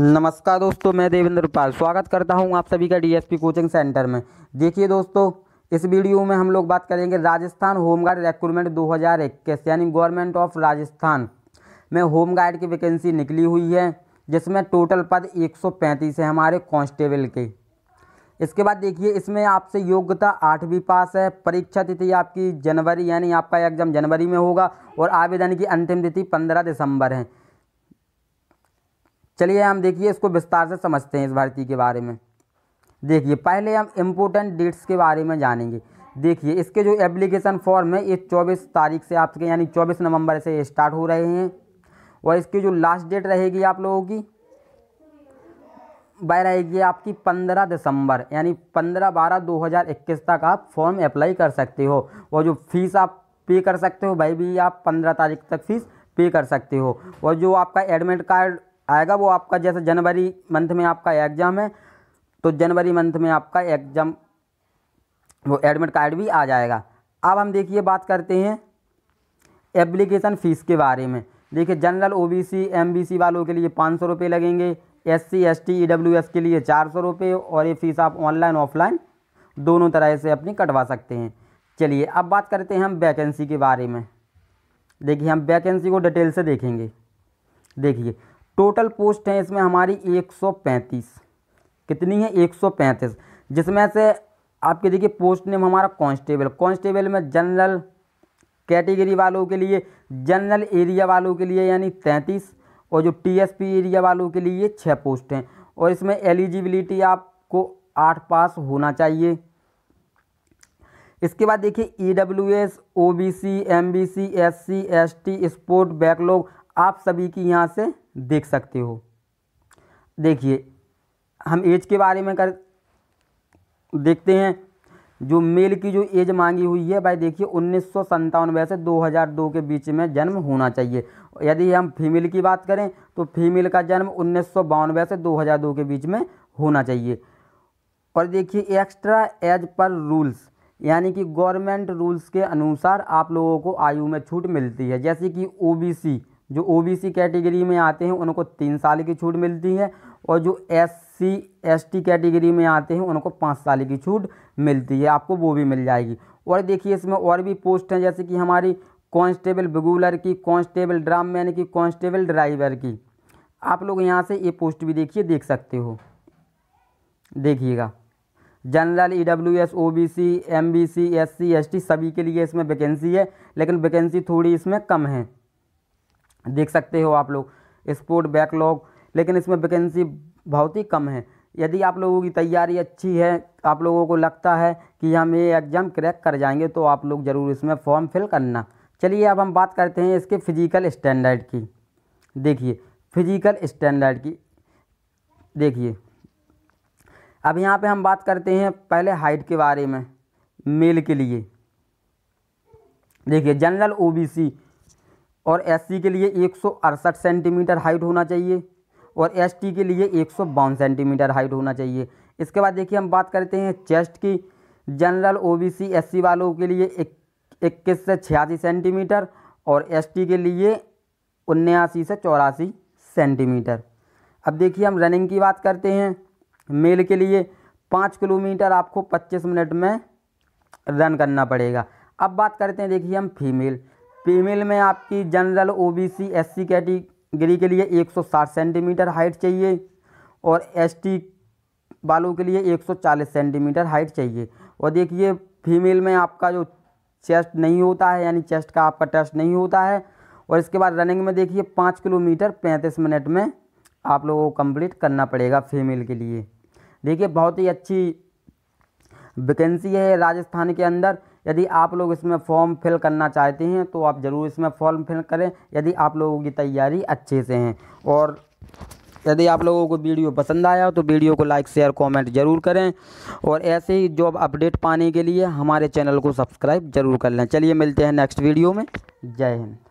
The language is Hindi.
नमस्कार दोस्तों मैं देवेंद्र पाल स्वागत करता हूं आप सभी का डीएसपी कोचिंग सेंटर में देखिए दोस्तों इस वीडियो में हम लोग बात करेंगे राजस्थान होमगार्ड रिक्रूटमेंट 2021 यानी गवर्नमेंट ऑफ राजस्थान में होमगार्ड की वैकेंसी निकली हुई है जिसमें टोटल पद पैंतीस है हमारे कॉन्स्टेबल के इसके बाद देखिए इसमें आपसे योग्यता आठवीं पास है परीक्षा तिथि आपकी जनवरी यानी आपका एग्जाम जनवरी में होगा और आवेदन की अंतिम तिथि पंद्रह दिसंबर है चलिए हम देखिए इसको विस्तार से समझते हैं इस भर्ती के बारे में देखिए पहले हम इम्पोर्टेंट डेट्स के बारे में जानेंगे देखिए इसके जो एप्लीकेशन फॉर्म है ये चौबीस तारीख से आपके यानी चौबीस नवंबर से स्टार्ट हो रहे हैं और इसकी जो लास्ट डेट रहेगी आप लोगों की वह रहेगी आपकी पंद्रह दिसंबर यानी पंद्रह बारह दो हज़ार इक्कीस तक आप फॉर्म अप्लाई कर सकते हो और जो फीस आप पे कर सकते हो भाई भी आप पंद्रह तारीख तक फीस पे कर सकते हो और जो आपका एडमिट कार्ड आएगा वो आपका जैसे जनवरी मंथ में आपका एग्ज़ाम है तो जनवरी मंथ में आपका एग्ज़ाम वो एडमिट कार्ड भी आ जाएगा अब हम देखिए बात करते हैं एप्लीकेशन फ़ीस के बारे में देखिए जनरल ओबीसी एमबीसी वालों के लिए पाँच सौ रुपये लगेंगे S C S T E W S के लिए चार सौ रुपये और ये फ़ीस आप ऑनलाइन ऑफलाइन दोनों तरह से अपनी कटवा सकते हैं चलिए अब बात करते हैं हम वैकेंसी के बारे में देखिए हम वैकेंसी को डिटेल से देखेंगे देखिए टोटल पोस्ट हैं इसमें हमारी 135 कितनी है 135 जिसमें से आपके देखिए पोस्ट नेम हमारा कांस्टेबल कांस्टेबल में जनरल कैटेगरी वालों के लिए जनरल एरिया वालों के लिए यानी तैंतीस और जो टीएसपी एरिया वालों के लिए छः पोस्ट हैं और इसमें एलिजिबिलिटी आपको आठ पास होना चाहिए इसके बाद देखिए E W S O B C M B C S C S T sport backlog आप सभी की यहाँ से देख सकते हो देखिए हम एज के बारे में कर देखते हैं जो मेल की जो एज मांगी हुई है भाई देखिए उन्नीस सौ से 2002 के बीच में जन्म होना चाहिए यदि हम फीमेल की बात करें तो फीमेल का जन्म उन्नीस से 2002 के बीच में होना चाहिए और देखिए एक्स्ट्रा एज पर रूल्स यानी कि गवर्नमेंट रूल्स के अनुसार आप लोगों को आयु में छूट मिलती है जैसे कि ओबीसी जो ओबीसी कैटेगरी में आते हैं उनको तीन साल की छूट मिलती है और जो S C S T category में आते हैं उनको पाँच साल की छूट मिलती है आपको वो भी मिल जाएगी और देखिए इसमें और भी पोस्ट हैं जैसे कि हमारी कांस्टेबल बगूलर की कांस्टेबल ड्राम मैन की कांस्टेबल ड्राइवर की आप लोग यहाँ से ये पोस्ट भी देखिए देख सकते हो देखिएगा general E W S O B C M B C S C S T सभी के लिए इसमें वैकेंसी है लेकिन वैकेंसी थोड़ी इसमें कम है देख सकते हो आप लोग स्पोर्ट बैकलॉग लेकिन इसमें वैकेंसी बहुत ही कम है यदि आप लोगों की तैयारी अच्छी है आप लोगों को लगता है कि हम ये एग्ज़ाम क्रैक कर जाएंगे तो आप लोग ज़रूर इसमें फॉर्म फिल करना चलिए अब हम बात करते हैं इसके फिजिकल स्टैंडर्ड की देखिए फिजिकल स्टैंडर्ड की देखिए अब यहाँ पे हम बात करते हैं पहले हाइट के बारे में मेल के लिए देखिए जनरल ओबीसी और एस के लिए एक सेंटीमीटर हाइट होना चाहिए और एस के लिए एक सेंटीमीटर हाइट होना चाहिए इसके बाद देखिए हम बात करते हैं चेस्ट की general O B C S C वालों के लिए इक्कीस से छियासी सेंटीमीटर और एस के लिए उन्यासी से चौरासी सेंटीमीटर अब देखिए हम रनिंग की बात करते हैं मेल के लिए पाँच किलोमीटर आपको पच्चीस मिनट में रन करना पड़ेगा अब बात करते हैं देखिए हम फीमेल फीमेल में आपकी जनरल ओबीसी एससी कैटेगरी के लिए 160 सेंटीमीटर हाइट चाहिए और एसटी बालों के लिए 140 सेंटीमीटर हाइट चाहिए और देखिए फीमेल में आपका जो चेस्ट नहीं होता है यानी चेस्ट का आपका टेस्ट नहीं होता है और इसके बाद रनिंग में देखिए पाँच किलोमीटर पैंतीस मिनट में आप लोगों को कम्प्लीट करना पड़ेगा फीमेल के लिए देखिए बहुत ही अच्छी वैकेंसी है राजस्थान के अंदर यदि आप लोग इसमें फॉर्म फिल करना चाहते हैं तो आप ज़रूर इसमें फॉर्म फिल करें यदि आप लोगों की तैयारी अच्छे से हैं और यदि आप लोगों को वीडियो पसंद आया हो तो वीडियो को लाइक शेयर कमेंट ज़रूर करें और ऐसे ही जॉब अपडेट पाने के लिए हमारे चैनल को सब्सक्राइब ज़रूर कर लें चलिए मिलते हैं नेक्स्ट वीडियो में जय हिंद